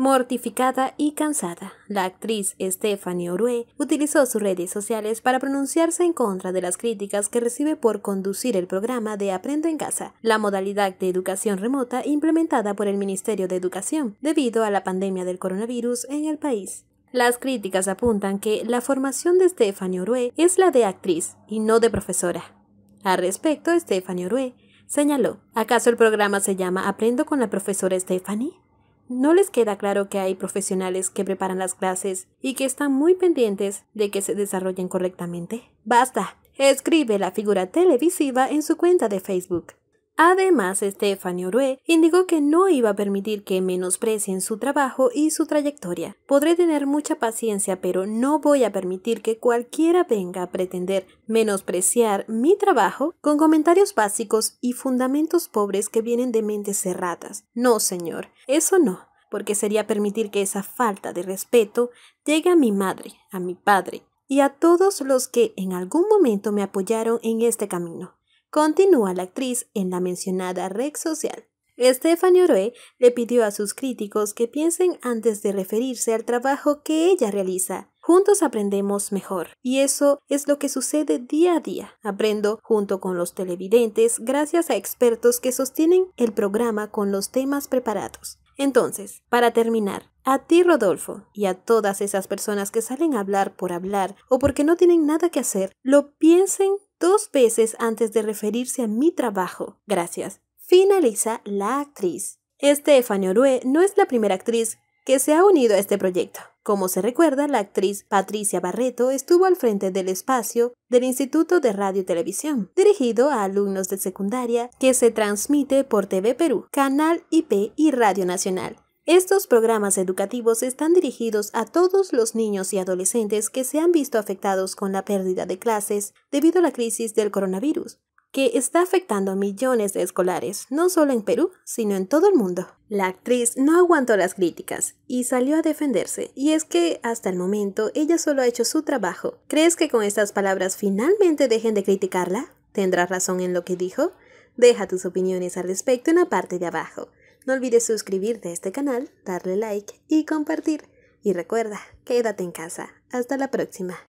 Mortificada y cansada, la actriz Stephanie Orue utilizó sus redes sociales para pronunciarse en contra de las críticas que recibe por conducir el programa de Aprendo en Casa, la modalidad de educación remota implementada por el Ministerio de Educación debido a la pandemia del coronavirus en el país. Las críticas apuntan que la formación de Stephanie Orue es la de actriz y no de profesora. Al respecto, Stephanie Orue señaló, ¿acaso el programa se llama Aprendo con la profesora Stephanie? No les queda claro que hay profesionales que preparan las clases y que están muy pendientes de que se desarrollen correctamente. Basta. Escribe la figura televisiva en su cuenta de Facebook. Además, Stephanie Orué indicó que no iba a permitir que menosprecien su trabajo y su trayectoria. Podré tener mucha paciencia, pero no voy a permitir que cualquiera venga a pretender menospreciar mi trabajo con comentarios básicos y fundamentos pobres que vienen de mentes cerradas. No, señor, eso no porque sería permitir que esa falta de respeto llegue a mi madre, a mi padre y a todos los que en algún momento me apoyaron en este camino. Continúa la actriz en la mencionada red social. Stephanie Oroe le pidió a sus críticos que piensen antes de referirse al trabajo que ella realiza. Juntos aprendemos mejor. Y eso es lo que sucede día a día. Aprendo junto con los televidentes gracias a expertos que sostienen el programa con los temas preparados. Entonces, para terminar, a ti Rodolfo y a todas esas personas que salen a hablar por hablar o porque no tienen nada que hacer, lo piensen dos veces antes de referirse a mi trabajo. Gracias. Finaliza la actriz. Estefania Orue no es la primera actriz que se ha unido a este proyecto. Como se recuerda, la actriz Patricia Barreto estuvo al frente del espacio del Instituto de Radio y Televisión, dirigido a alumnos de secundaria, que se transmite por TV Perú, Canal IP y Radio Nacional. Estos programas educativos están dirigidos a todos los niños y adolescentes que se han visto afectados con la pérdida de clases debido a la crisis del coronavirus, que está afectando a millones de escolares, no solo en Perú, sino en todo el mundo. La actriz no aguantó las críticas y salió a defenderse, y es que hasta el momento ella solo ha hecho su trabajo. ¿Crees que con estas palabras finalmente dejen de criticarla? ¿Tendrás razón en lo que dijo? Deja tus opiniones al respecto en la parte de abajo. No olvides suscribirte a este canal, darle like y compartir. Y recuerda, quédate en casa. Hasta la próxima.